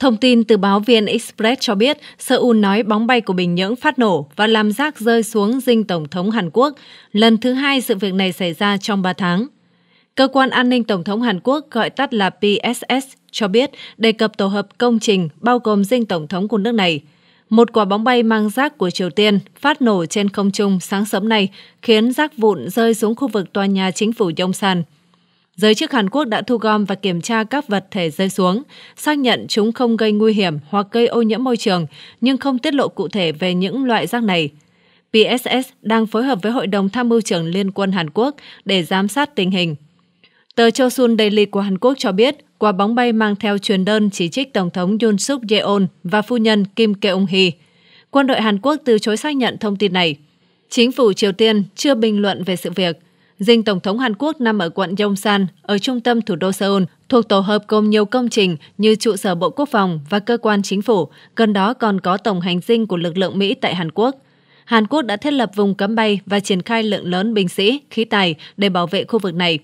Thông tin từ báo viên Express cho biết, Seoul nói bóng bay của Bình Nhưỡng phát nổ và làm rác rơi xuống dinh Tổng thống Hàn Quốc. Lần thứ hai sự việc này xảy ra trong 3 tháng. Cơ quan an ninh Tổng thống Hàn Quốc gọi tắt là PSS cho biết đề cập tổ hợp công trình bao gồm dinh Tổng thống của nước này. Một quả bóng bay mang rác của Triều Tiên phát nổ trên không trung sáng sớm nay khiến rác vụn rơi xuống khu vực tòa nhà chính phủ Yongsan giới chức Hàn Quốc đã thu gom và kiểm tra các vật thể rơi xuống, xác nhận chúng không gây nguy hiểm hoặc gây ô nhiễm môi trường, nhưng không tiết lộ cụ thể về những loại rác này. PSS đang phối hợp với Hội đồng Tham mưu trưởng Liên quân Hàn Quốc để giám sát tình hình. Tờ Chosun Daily của Hàn Quốc cho biết, quả bóng bay mang theo truyền đơn chỉ trích Tổng thống Yoon suk yeol và phu nhân Kim Keung-hee. Quân đội Hàn Quốc từ chối xác nhận thông tin này. Chính phủ Triều Tiên chưa bình luận về sự việc – Dinh Tổng thống Hàn Quốc nằm ở quận Yongsan, ở trung tâm thủ đô Seoul, thuộc tổ hợp gồm nhiều công trình như trụ sở Bộ Quốc phòng và cơ quan chính phủ, gần đó còn có tổng hành dinh của lực lượng Mỹ tại Hàn Quốc. Hàn Quốc đã thiết lập vùng cấm bay và triển khai lượng lớn binh sĩ, khí tài để bảo vệ khu vực này.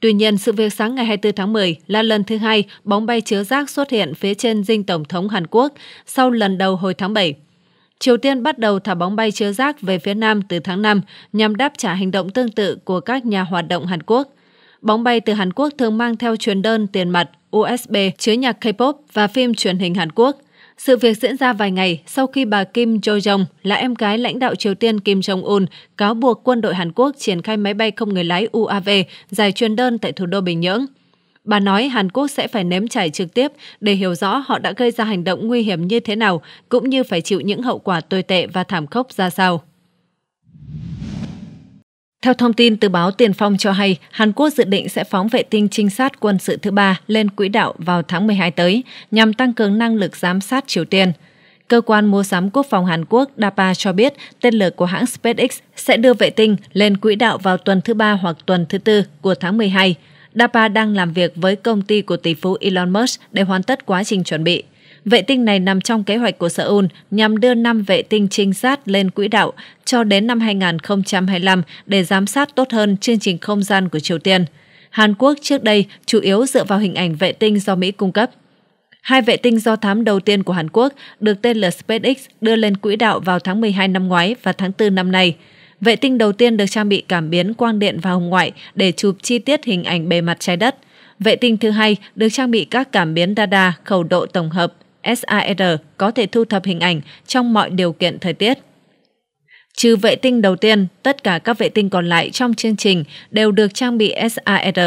Tuy nhiên, sự việc sáng ngày 24 tháng 10 là lần thứ hai bóng bay chứa rác xuất hiện phía trên dinh Tổng thống Hàn Quốc sau lần đầu hồi tháng 7. Triều Tiên bắt đầu thả bóng bay chứa rác về phía Nam từ tháng 5 nhằm đáp trả hành động tương tự của các nhà hoạt động Hàn Quốc. Bóng bay từ Hàn Quốc thường mang theo truyền đơn tiền mặt, USB, chứa nhạc K-pop và phim truyền hình Hàn Quốc. Sự việc diễn ra vài ngày sau khi bà Kim Jo-jong là em gái lãnh đạo Triều Tiên Kim Jong-un cáo buộc quân đội Hàn Quốc triển khai máy bay không người lái UAV giải truyền đơn tại thủ đô Bình Nhưỡng. Bà nói Hàn Quốc sẽ phải nếm trải trực tiếp để hiểu rõ họ đã gây ra hành động nguy hiểm như thế nào, cũng như phải chịu những hậu quả tồi tệ và thảm khốc ra sao. Theo thông tin từ báo Tiền Phong cho hay, Hàn Quốc dự định sẽ phóng vệ tinh trinh sát quân sự thứ ba lên quỹ đạo vào tháng 12 tới nhằm tăng cường năng lực giám sát Triều Tiên. Cơ quan mua sắm quốc phòng Hàn Quốc DAPA cho biết tên lửa của hãng SpaceX sẽ đưa vệ tinh lên quỹ đạo vào tuần thứ ba hoặc tuần thứ tư của tháng 12. DAPA đang làm việc với công ty của tỷ phú Elon Musk để hoàn tất quá trình chuẩn bị. Vệ tinh này nằm trong kế hoạch của Seoul nhằm đưa 5 vệ tinh trinh sát lên quỹ đạo cho đến năm 2025 để giám sát tốt hơn chương trình không gian của Triều Tiên. Hàn Quốc trước đây chủ yếu dựa vào hình ảnh vệ tinh do Mỹ cung cấp. Hai vệ tinh do thám đầu tiên của Hàn Quốc được tên là SpaceX đưa lên quỹ đạo vào tháng 12 năm ngoái và tháng 4 năm nay. Vệ tinh đầu tiên được trang bị cảm biến quang điện và hồng ngoại để chụp chi tiết hình ảnh bề mặt trái đất. Vệ tinh thứ hai được trang bị các cảm biến radar khẩu độ tổng hợp SAR có thể thu thập hình ảnh trong mọi điều kiện thời tiết. Trừ vệ tinh đầu tiên, tất cả các vệ tinh còn lại trong chương trình đều được trang bị SAR.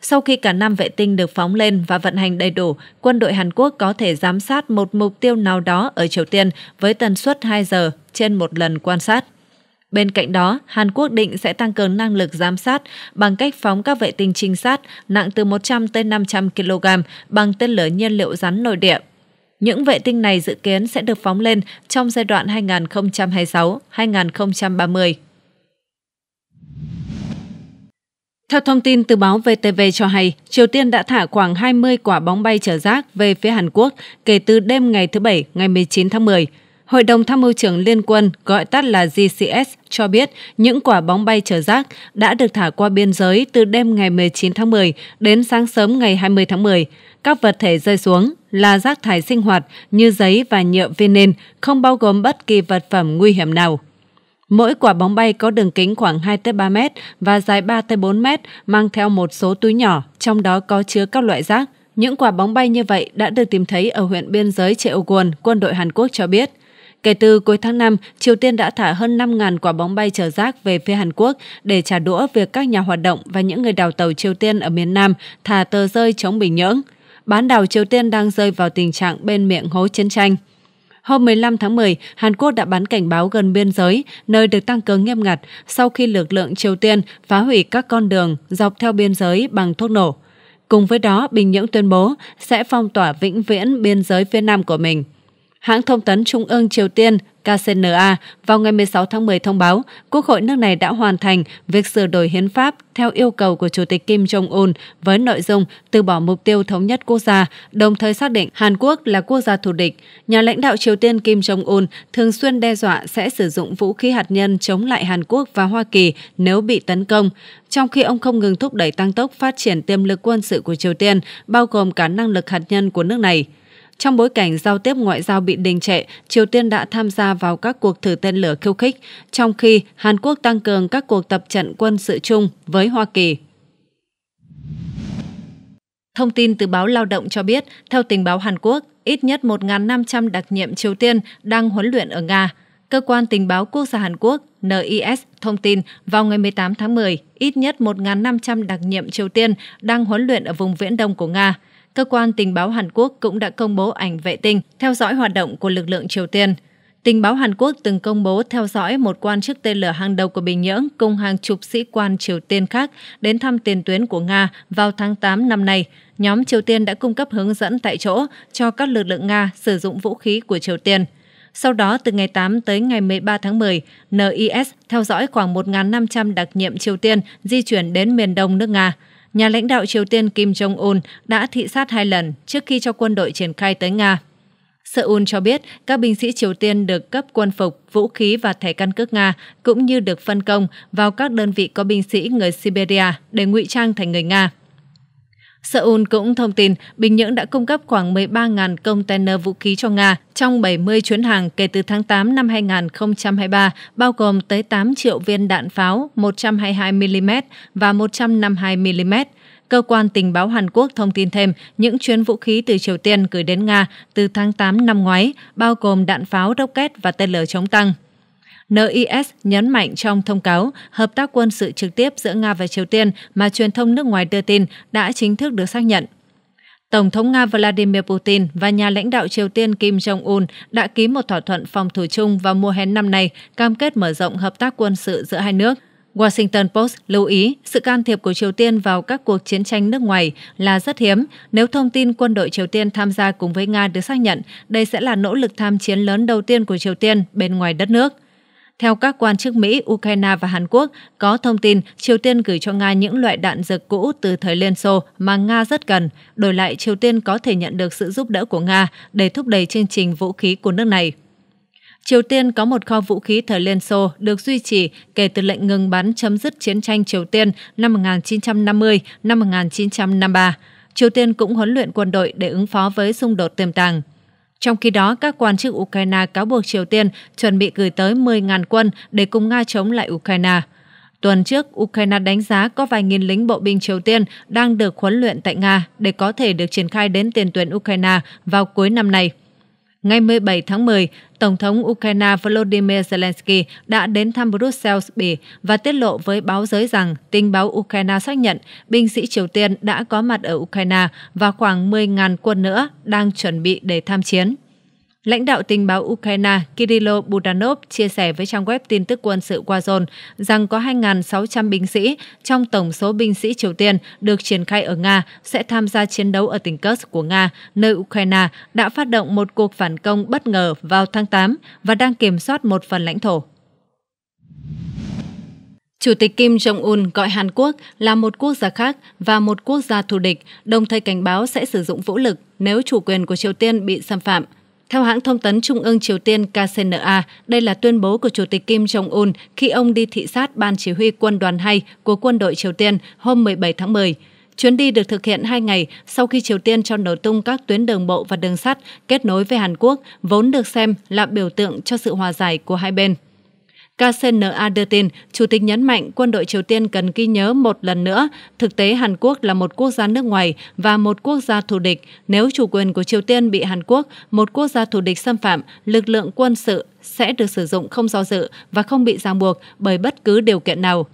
Sau khi cả năm vệ tinh được phóng lên và vận hành đầy đủ, quân đội Hàn Quốc có thể giám sát một mục tiêu nào đó ở Triều Tiên với tần suất 2 giờ trên một lần quan sát. Bên cạnh đó, Hàn Quốc định sẽ tăng cường năng lực giám sát bằng cách phóng các vệ tinh trinh sát nặng từ 100 tới 500 kg bằng tên lửa nhiên liệu rắn nội địa. Những vệ tinh này dự kiến sẽ được phóng lên trong giai đoạn 2026-2030. Theo thông tin từ báo VTV cho hay, Triều Tiên đã thả khoảng 20 quả bóng bay chở rác về phía Hàn Quốc kể từ đêm ngày thứ Bảy, ngày 19 tháng 10. Hội đồng Tham mưu trưởng Liên quân, gọi tắt là GCS, cho biết những quả bóng bay chở rác đã được thả qua biên giới từ đêm ngày 19 tháng 10 đến sáng sớm ngày 20 tháng 10. Các vật thể rơi xuống là rác thải sinh hoạt như giấy và nhựa viên nền, không bao gồm bất kỳ vật phẩm nguy hiểm nào. Mỗi quả bóng bay có đường kính khoảng 2-3 mét và dài 3-4 mét, mang theo một số túi nhỏ, trong đó có chứa các loại rác. Những quả bóng bay như vậy đã được tìm thấy ở huyện biên giới Cheoguon, quân đội Hàn Quốc cho biết. Kể từ cuối tháng 5, Triều Tiên đã thả hơn 5.000 quả bóng bay chở rác về phía Hàn Quốc để trả đũa việc các nhà hoạt động và những người đào tàu Triều Tiên ở miền Nam thả tờ rơi chống Bình Nhưỡng. Bán đảo Triều Tiên đang rơi vào tình trạng bên miệng hố chiến tranh. Hôm 15 tháng 10, Hàn Quốc đã bắn cảnh báo gần biên giới, nơi được tăng cường nghiêm ngặt sau khi lực lượng Triều Tiên phá hủy các con đường dọc theo biên giới bằng thuốc nổ. Cùng với đó, Bình Nhưỡng tuyên bố sẽ phong tỏa vĩnh viễn biên giới phía Nam của mình. Hãng thông tấn Trung ương Triều Tiên KCNA vào ngày 16 tháng 10 thông báo Quốc hội nước này đã hoàn thành việc sửa đổi hiến pháp theo yêu cầu của Chủ tịch Kim Jong-un với nội dung từ bỏ mục tiêu thống nhất quốc gia, đồng thời xác định Hàn Quốc là quốc gia thù địch. Nhà lãnh đạo Triều Tiên Kim Jong-un thường xuyên đe dọa sẽ sử dụng vũ khí hạt nhân chống lại Hàn Quốc và Hoa Kỳ nếu bị tấn công, trong khi ông không ngừng thúc đẩy tăng tốc phát triển tiềm lực quân sự của Triều Tiên, bao gồm cả năng lực hạt nhân của nước này. Trong bối cảnh giao tiếp ngoại giao bị đình trệ, Triều Tiên đã tham gia vào các cuộc thử tên lửa khiêu khích, trong khi Hàn Quốc tăng cường các cuộc tập trận quân sự chung với Hoa Kỳ. Thông tin từ báo Lao động cho biết, theo tình báo Hàn Quốc, ít nhất 1.500 đặc nhiệm Triều Tiên đang huấn luyện ở Nga. Cơ quan Tình báo Quốc gia Hàn Quốc NIS thông tin vào ngày 18 tháng 10, ít nhất 1.500 đặc nhiệm Triều Tiên đang huấn luyện ở vùng viễn đông của Nga cơ quan tình báo Hàn Quốc cũng đã công bố ảnh vệ tinh theo dõi hoạt động của lực lượng Triều Tiên. Tình báo Hàn Quốc từng công bố theo dõi một quan chức tên lửa hàng đầu của Bình Nhưỡng cùng hàng chục sĩ quan Triều Tiên khác đến thăm tiền tuyến của Nga vào tháng 8 năm nay. Nhóm Triều Tiên đã cung cấp hướng dẫn tại chỗ cho các lực lượng Nga sử dụng vũ khí của Triều Tiên. Sau đó, từ ngày 8 tới ngày 13 tháng 10, NIS theo dõi khoảng 1.500 đặc nhiệm Triều Tiên di chuyển đến miền đông nước Nga nhà lãnh đạo Triều Tiên Kim Jong-un đã thị sát hai lần trước khi cho quân đội triển khai tới Nga. Seoul cho biết các binh sĩ Triều Tiên được cấp quân phục, vũ khí và thẻ căn cước Nga cũng như được phân công vào các đơn vị có binh sĩ người Siberia để ngụy trang thành người Nga. Seoul cũng thông tin Bình Nhưỡng đã cung cấp khoảng 13.000 container vũ khí cho Nga trong 70 chuyến hàng kể từ tháng 8 năm 2023, bao gồm tới 8 triệu viên đạn pháo 122mm và 152mm. Cơ quan tình báo Hàn Quốc thông tin thêm những chuyến vũ khí từ Triều Tiên gửi đến Nga từ tháng 8 năm ngoái, bao gồm đạn pháo, rocket và tên lửa chống tăng. NIS nhấn mạnh trong thông cáo, hợp tác quân sự trực tiếp giữa Nga và Triều Tiên mà truyền thông nước ngoài đưa tin đã chính thức được xác nhận. Tổng thống Nga Vladimir Putin và nhà lãnh đạo Triều Tiên Kim Jong-un đã ký một thỏa thuận phòng thủ chung vào mùa hè năm nay, cam kết mở rộng hợp tác quân sự giữa hai nước. Washington Post lưu ý sự can thiệp của Triều Tiên vào các cuộc chiến tranh nước ngoài là rất hiếm. Nếu thông tin quân đội Triều Tiên tham gia cùng với Nga được xác nhận, đây sẽ là nỗ lực tham chiến lớn đầu tiên của Triều Tiên bên ngoài đất nước. Theo các quan chức Mỹ, Ukraine và Hàn Quốc có thông tin Triều Tiên gửi cho Nga những loại đạn dược cũ từ thời Liên Xô mà Nga rất cần. Đổi lại, Triều Tiên có thể nhận được sự giúp đỡ của Nga để thúc đẩy chương trình vũ khí của nước này. Triều Tiên có một kho vũ khí thời Liên Xô được duy trì kể từ lệnh ngừng bắn chấm dứt chiến tranh Triều Tiên năm 1950 năm 1953. Triều Tiên cũng huấn luyện quân đội để ứng phó với xung đột tiềm tàng. Trong khi đó, các quan chức Ukraine cáo buộc Triều Tiên chuẩn bị gửi tới 10.000 quân để cùng Nga chống lại Ukraine. Tuần trước, Ukraine đánh giá có vài nghìn lính bộ binh Triều Tiên đang được huấn luyện tại Nga để có thể được triển khai đến tiền tuyến Ukraine vào cuối năm nay. Ngày 17 tháng 10, Tổng thống Ukraine Volodymyr Zelensky đã đến thăm Brussels, Bỉ và tiết lộ với báo giới rằng tình báo Ukraine xác nhận binh sĩ Triều Tiên đã có mặt ở Ukraine và khoảng 10.000 quân nữa đang chuẩn bị để tham chiến. Lãnh đạo tình báo Ukraine Kirilo Budanov chia sẻ với trang web tin tức quân sự Wazone rằng có 2.600 binh sĩ trong tổng số binh sĩ Triều Tiên được triển khai ở Nga sẽ tham gia chiến đấu ở tỉnh Kursk của Nga, nơi Ukraine đã phát động một cuộc phản công bất ngờ vào tháng 8 và đang kiểm soát một phần lãnh thổ. Chủ tịch Kim Jong-un gọi Hàn Quốc là một quốc gia khác và một quốc gia thù địch, đồng thời cảnh báo sẽ sử dụng vũ lực nếu chủ quyền của Triều Tiên bị xâm phạm – theo hãng thông tấn Trung ương Triều Tiên KCNA, đây là tuyên bố của Chủ tịch Kim Jong-un khi ông đi thị sát Ban Chỉ huy Quân đoàn 2 của quân đội Triều Tiên hôm 17 tháng 10. Chuyến đi được thực hiện 2 ngày sau khi Triều Tiên cho nổ tung các tuyến đường bộ và đường sắt kết nối với Hàn Quốc, vốn được xem là biểu tượng cho sự hòa giải của hai bên. KCNA đưa tin, Chủ tịch nhấn mạnh quân đội Triều Tiên cần ghi nhớ một lần nữa, thực tế Hàn Quốc là một quốc gia nước ngoài và một quốc gia thù địch. Nếu chủ quyền của Triều Tiên bị Hàn Quốc, một quốc gia thù địch xâm phạm, lực lượng quân sự sẽ được sử dụng không do dự và không bị ràng buộc bởi bất cứ điều kiện nào.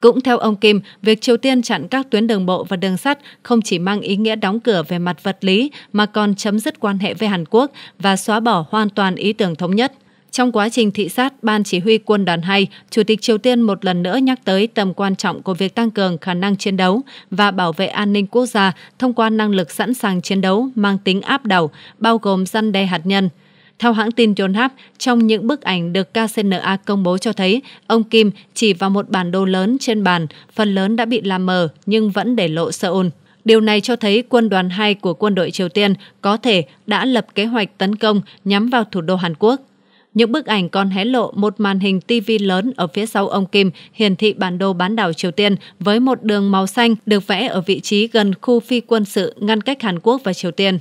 Cũng theo ông Kim, việc Triều Tiên chặn các tuyến đường bộ và đường sắt không chỉ mang ý nghĩa đóng cửa về mặt vật lý mà còn chấm dứt quan hệ với Hàn Quốc và xóa bỏ hoàn toàn ý tưởng thống nhất. Trong quá trình thị sát, Ban Chỉ huy quân đoàn 2, Chủ tịch Triều Tiên một lần nữa nhắc tới tầm quan trọng của việc tăng cường khả năng chiến đấu và bảo vệ an ninh quốc gia thông qua năng lực sẵn sàng chiến đấu mang tính áp đảo, bao gồm săn đe hạt nhân. Theo hãng tin Yonhap, trong những bức ảnh được KCNA công bố cho thấy, ông Kim chỉ vào một bản đồ lớn trên bàn, phần lớn đã bị làm mờ nhưng vẫn để lộ Seoul. Điều này cho thấy quân đoàn 2 của quân đội Triều Tiên có thể đã lập kế hoạch tấn công nhắm vào thủ đô Hàn Quốc. Những bức ảnh còn hé lộ một màn hình TV lớn ở phía sau ông Kim hiển thị bản đồ bán đảo Triều Tiên với một đường màu xanh được vẽ ở vị trí gần khu phi quân sự ngăn cách Hàn Quốc và Triều Tiên.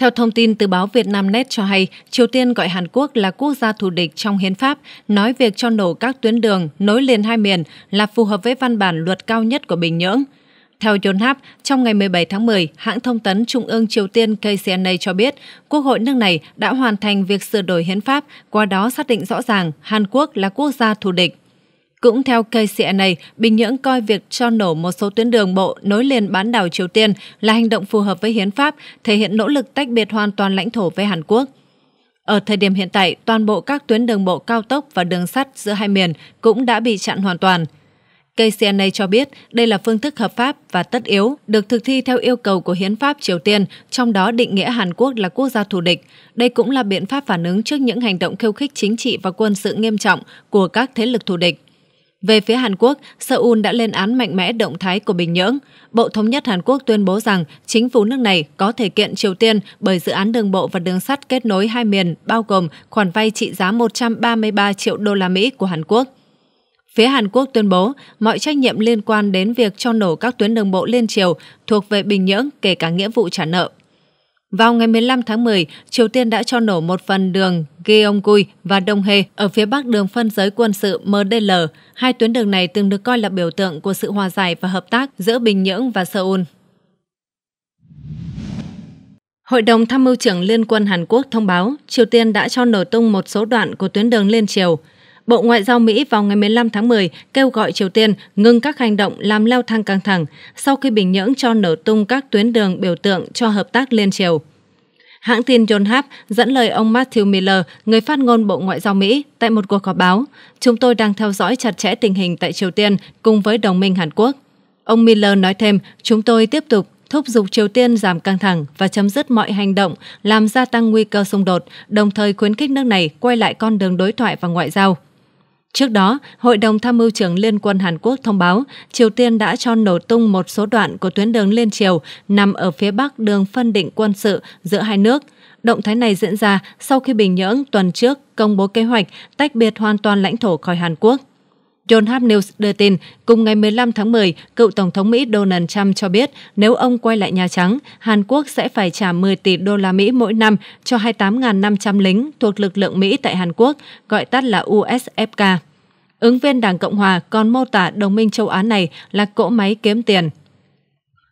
Theo thông tin từ báo Việt Nam Net cho hay, Triều Tiên gọi Hàn Quốc là quốc gia thù địch trong hiến pháp, nói việc cho nổ các tuyến đường nối liền hai miền là phù hợp với văn bản luật cao nhất của Bình Nhưỡng. Theo Yonhap, trong ngày 17 tháng 10, hãng thông tấn Trung ương Triều Tiên KCNA cho biết Quốc hội nước này đã hoàn thành việc sửa đổi hiến pháp, qua đó xác định rõ ràng Hàn Quốc là quốc gia thù địch. Cũng theo KCNA, Bình Nhưỡng coi việc cho nổ một số tuyến đường bộ nối liền bán đảo Triều Tiên là hành động phù hợp với hiến pháp, thể hiện nỗ lực tách biệt hoàn toàn lãnh thổ với Hàn Quốc. Ở thời điểm hiện tại, toàn bộ các tuyến đường bộ cao tốc và đường sắt giữa hai miền cũng đã bị chặn hoàn toàn – KCNA cho biết đây là phương thức hợp pháp và tất yếu, được thực thi theo yêu cầu của Hiến pháp Triều Tiên, trong đó định nghĩa Hàn Quốc là quốc gia thù địch. Đây cũng là biện pháp phản ứng trước những hành động khiêu khích chính trị và quân sự nghiêm trọng của các thế lực thù địch. Về phía Hàn Quốc, Seoul đã lên án mạnh mẽ động thái của Bình Nhưỡng. Bộ Thống nhất Hàn Quốc tuyên bố rằng chính phủ nước này có thể kiện Triều Tiên bởi dự án đường bộ và đường sắt kết nối hai miền, bao gồm khoản vay trị giá 133 triệu đô la Mỹ của Hàn Quốc. Phía Hàn Quốc tuyên bố mọi trách nhiệm liên quan đến việc cho nổ các tuyến đường bộ liên triều thuộc về Bình Nhưỡng, kể cả nghĩa vụ trả nợ. Vào ngày 15 tháng 10, Triều Tiên đã cho nổ một phần đường Gyeonggi và Đông Hê ở phía bắc đường phân giới quân sự MDL. Hai tuyến đường này từng được coi là biểu tượng của sự hòa giải và hợp tác giữa Bình Nhưỡng và Seoul. Hội đồng Tham mưu trưởng Liên quân Hàn Quốc thông báo Triều Tiên đã cho nổ tung một số đoạn của tuyến đường liên triều – Bộ Ngoại giao Mỹ vào ngày 15 tháng 10 kêu gọi Triều Tiên ngừng các hành động làm leo thang căng thẳng sau khi Bình Nhưỡng cho nở tung các tuyến đường biểu tượng cho hợp tác liên Triều. Hãng tin Yonhap dẫn lời ông Matthew Miller, người phát ngôn Bộ Ngoại giao Mỹ, tại một cuộc họp báo. Chúng tôi đang theo dõi chặt chẽ tình hình tại Triều Tiên cùng với đồng minh Hàn Quốc. Ông Miller nói thêm, chúng tôi tiếp tục thúc giục Triều Tiên giảm căng thẳng và chấm dứt mọi hành động làm gia tăng nguy cơ xung đột, đồng thời khuyến khích nước này quay lại con đường đối thoại và ngoại giao. Trước đó, Hội đồng Tham mưu trưởng Liên quân Hàn Quốc thông báo Triều Tiên đã cho nổ tung một số đoạn của tuyến đường Liên Triều nằm ở phía bắc đường phân định quân sự giữa hai nước. Động thái này diễn ra sau khi Bình Nhưỡng tuần trước công bố kế hoạch tách biệt hoàn toàn lãnh thổ khỏi Hàn Quốc. Yonhap News đưa tin, cùng ngày 15 tháng 10, cựu Tổng thống Mỹ Donald Trump cho biết nếu ông quay lại Nhà Trắng, Hàn Quốc sẽ phải trả 10 tỷ đô la Mỹ mỗi năm cho 28.500 lính thuộc lực lượng Mỹ tại Hàn Quốc, gọi tắt là USFK. Ứng viên Đảng Cộng hòa còn mô tả đồng minh châu Á này là cỗ máy kiếm tiền.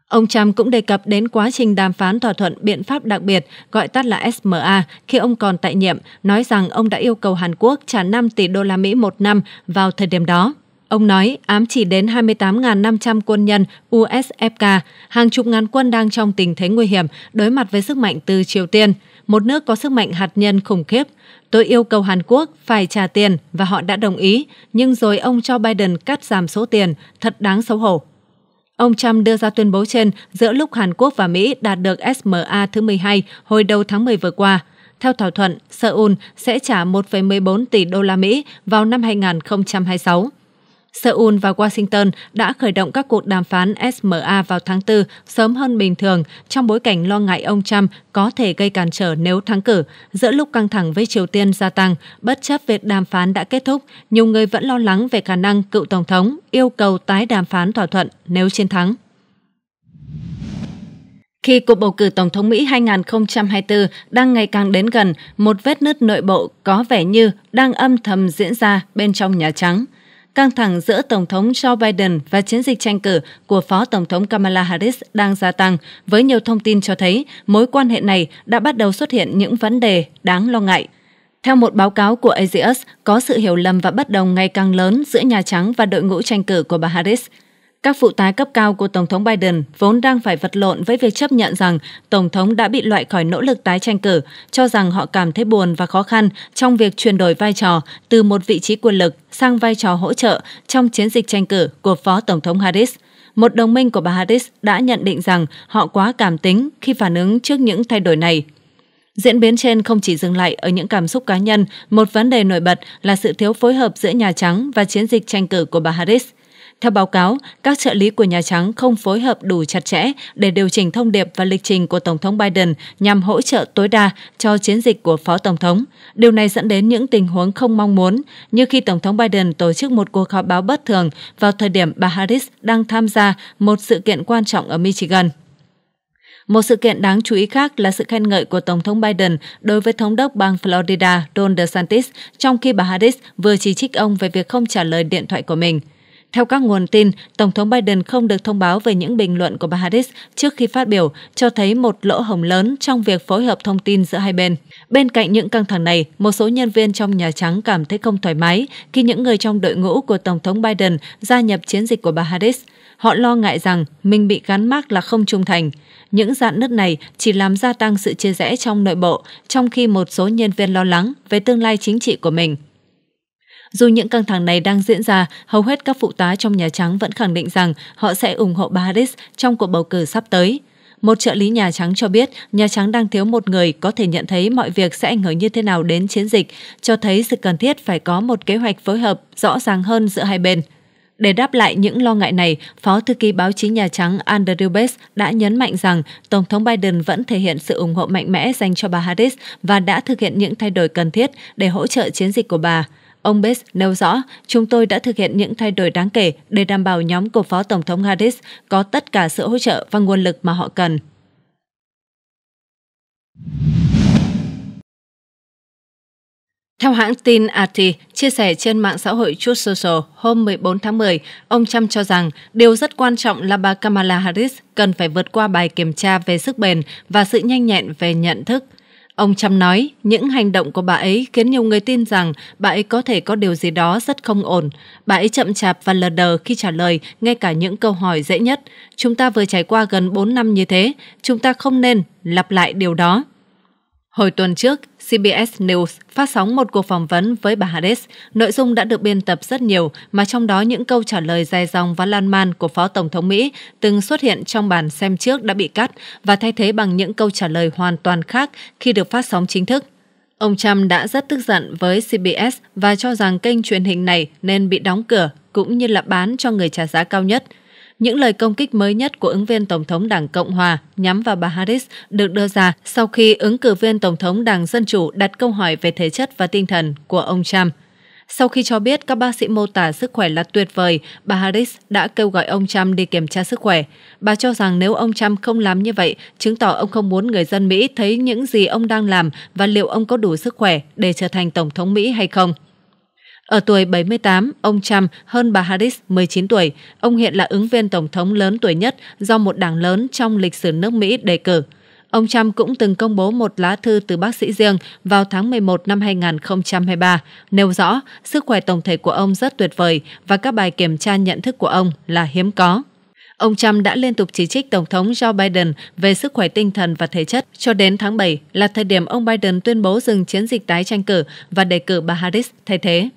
Ông Trump cũng đề cập đến quá trình đàm phán thỏa thuận biện pháp đặc biệt, gọi tắt là SMA, khi ông còn tại nhiệm, nói rằng ông đã yêu cầu Hàn Quốc trả 5 tỷ đô la Mỹ một năm vào thời điểm đó. Ông nói ám chỉ đến 28.500 quân nhân USFK, hàng chục ngàn quân đang trong tình thế nguy hiểm đối mặt với sức mạnh từ Triều Tiên – một nước có sức mạnh hạt nhân khủng khiếp. Tôi yêu cầu Hàn Quốc phải trả tiền và họ đã đồng ý, nhưng rồi ông cho Biden cắt giảm số tiền, thật đáng xấu hổ. Ông Trump đưa ra tuyên bố trên giữa lúc Hàn Quốc và Mỹ đạt được SMA thứ 12 hồi đầu tháng 10 vừa qua. Theo thỏa thuận, Seoul sẽ trả 1,14 tỷ đô la Mỹ vào năm 2026. Seoul và Washington đã khởi động các cuộc đàm phán SMA vào tháng 4 sớm hơn bình thường trong bối cảnh lo ngại ông Trump có thể gây cản trở nếu thắng cử. Giữa lúc căng thẳng với Triều Tiên gia tăng, bất chấp việc đàm phán đã kết thúc, nhiều người vẫn lo lắng về khả năng cựu Tổng thống yêu cầu tái đàm phán thỏa thuận nếu chiến thắng. Khi cuộc bầu cử Tổng thống Mỹ 2024 đang ngày càng đến gần, một vết nứt nội bộ có vẻ như đang âm thầm diễn ra bên trong Nhà Trắng căng thẳng giữa Tổng thống Joe Biden và chiến dịch tranh cử của Phó Tổng thống Kamala Harris đang gia tăng, với nhiều thông tin cho thấy mối quan hệ này đã bắt đầu xuất hiện những vấn đề đáng lo ngại. Theo một báo cáo của Axios, có sự hiểu lầm và bất đồng ngày càng lớn giữa Nhà Trắng và đội ngũ tranh cử của bà Harris – các phụ tá cấp cao của Tổng thống Biden vốn đang phải vật lộn với việc chấp nhận rằng Tổng thống đã bị loại khỏi nỗ lực tái tranh cử, cho rằng họ cảm thấy buồn và khó khăn trong việc chuyển đổi vai trò từ một vị trí quyền lực sang vai trò hỗ trợ trong chiến dịch tranh cử của Phó Tổng thống Harris một đồng minh của bà Harris đã nhận định rằng họ quá cảm tính khi phản ứng trước những thay đổi này. Diễn biến trên không chỉ dừng lại ở những cảm xúc cá nhân, một vấn đề nổi bật là sự thiếu phối hợp giữa Nhà Trắng và chiến dịch tranh cử của bà Harris – theo báo cáo, các trợ lý của Nhà Trắng không phối hợp đủ chặt chẽ để điều chỉnh thông điệp và lịch trình của Tổng thống Biden nhằm hỗ trợ tối đa cho chiến dịch của Phó Tổng thống. Điều này dẫn đến những tình huống không mong muốn, như khi Tổng thống Biden tổ chức một cuộc họp báo bất thường vào thời điểm bà Harris đang tham gia một sự kiện quan trọng ở Michigan. Một sự kiện đáng chú ý khác là sự khen ngợi của Tổng thống Biden đối với Thống đốc bang Florida Ron DeSantis trong khi bà Harris vừa chỉ trích ông về việc không trả lời điện thoại của mình – theo các nguồn tin, Tổng thống Biden không được thông báo về những bình luận của bà Harris trước khi phát biểu, cho thấy một lỗ hồng lớn trong việc phối hợp thông tin giữa hai bên. Bên cạnh những căng thẳng này, một số nhân viên trong Nhà Trắng cảm thấy không thoải mái khi những người trong đội ngũ của Tổng thống Biden gia nhập chiến dịch của bà Harris. Họ lo ngại rằng mình bị gắn mác là không trung thành. Những dạn nứt này chỉ làm gia tăng sự chia rẽ trong nội bộ, trong khi một số nhân viên lo lắng về tương lai chính trị của mình. Dù những căng thẳng này đang diễn ra, hầu hết các phụ tá trong Nhà Trắng vẫn khẳng định rằng họ sẽ ủng hộ bà Harris trong cuộc bầu cử sắp tới. Một trợ lý Nhà Trắng cho biết Nhà Trắng đang thiếu một người có thể nhận thấy mọi việc sẽ ảnh hưởng như thế nào đến chiến dịch, cho thấy sự cần thiết phải có một kế hoạch phối hợp rõ ràng hơn giữa hai bên. Để đáp lại những lo ngại này, Phó Thư ký Báo chí Nhà Trắng Andrew Bates đã nhấn mạnh rằng Tổng thống Biden vẫn thể hiện sự ủng hộ mạnh mẽ dành cho bà Harris và đã thực hiện những thay đổi cần thiết để hỗ trợ chiến dịch của bà. Ông Bes nêu rõ, chúng tôi đã thực hiện những thay đổi đáng kể để đảm bảo nhóm của Phó Tổng thống Harris có tất cả sự hỗ trợ và nguồn lực mà họ cần. Theo hãng tin AT, chia sẻ trên mạng xã hội Truth Social hôm 14 tháng 10, ông Trump cho rằng điều rất quan trọng là bà Kamala Harris cần phải vượt qua bài kiểm tra về sức bền và sự nhanh nhẹn về nhận thức Ông Trump nói, những hành động của bà ấy khiến nhiều người tin rằng bà ấy có thể có điều gì đó rất không ổn. Bà ấy chậm chạp và lờ đờ khi trả lời ngay cả những câu hỏi dễ nhất. Chúng ta vừa trải qua gần 4 năm như thế, chúng ta không nên lặp lại điều đó. Hồi tuần trước, CBS News phát sóng một cuộc phỏng vấn với bà Harris. Nội dung đã được biên tập rất nhiều, mà trong đó những câu trả lời dài dòng và lan man của Phó Tổng thống Mỹ từng xuất hiện trong bản xem trước đã bị cắt và thay thế bằng những câu trả lời hoàn toàn khác khi được phát sóng chính thức. Ông Trump đã rất tức giận với CBS và cho rằng kênh truyền hình này nên bị đóng cửa cũng như là bán cho người trả giá cao nhất – những lời công kích mới nhất của ứng viên Tổng thống Đảng Cộng Hòa nhắm vào bà Harris được đưa ra sau khi ứng cử viên Tổng thống Đảng Dân Chủ đặt câu hỏi về thể chất và tinh thần của ông Trump. Sau khi cho biết các bác sĩ mô tả sức khỏe là tuyệt vời, bà Harris đã kêu gọi ông Trump đi kiểm tra sức khỏe. Bà cho rằng nếu ông Trump không làm như vậy, chứng tỏ ông không muốn người dân Mỹ thấy những gì ông đang làm và liệu ông có đủ sức khỏe để trở thành Tổng thống Mỹ hay không. Ở tuổi 78, ông Trump hơn bà Harris 19 tuổi. Ông hiện là ứng viên tổng thống lớn tuổi nhất do một đảng lớn trong lịch sử nước Mỹ đề cử. Ông Trump cũng từng công bố một lá thư từ bác sĩ riêng vào tháng 11 năm 2023, nêu rõ sức khỏe tổng thể của ông rất tuyệt vời và các bài kiểm tra nhận thức của ông là hiếm có. Ông Trump đã liên tục chỉ trích Tổng thống Joe Biden về sức khỏe tinh thần và thể chất cho đến tháng 7 là thời điểm ông Biden tuyên bố dừng chiến dịch tái tranh cử và đề cử bà Harris thay thế.